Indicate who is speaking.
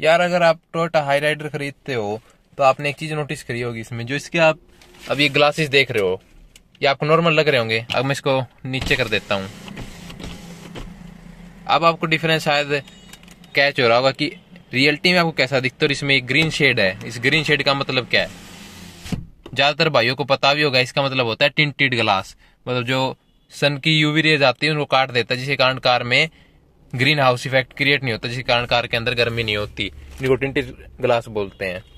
Speaker 1: यार अगर आप टोटा हाई राइडर खरीदते हो तो आपने एक चीज नोटिस करी होगी इसमें जो इसके आप अब ये ग्लासेस देख रहे हो ये आपको नॉर्मल लग रहे होंगे अब मैं इसको नीचे कर देता हूँ अब आपको डिफरेंस शायद कैच हो रहा होगा कि रियलिटी में आपको कैसा दिखता है इसमें एक ग्रीन शेड है इस ग्रीन शेड का मतलब क्या है ज्यादातर भाइयों को पता भी होगा इसका मतलब होता है टिंटेड ग्लास मतलब जो सन की यूवी रेज आती है उनको काट देता है जिसके कारण कार में ग्रीन हाउस इफेक्ट क्रिएट नहीं होता जिसके कारण कार के अंदर गर्मी नहीं होती
Speaker 2: इनको टिंटेड ग्लास बोलते हैं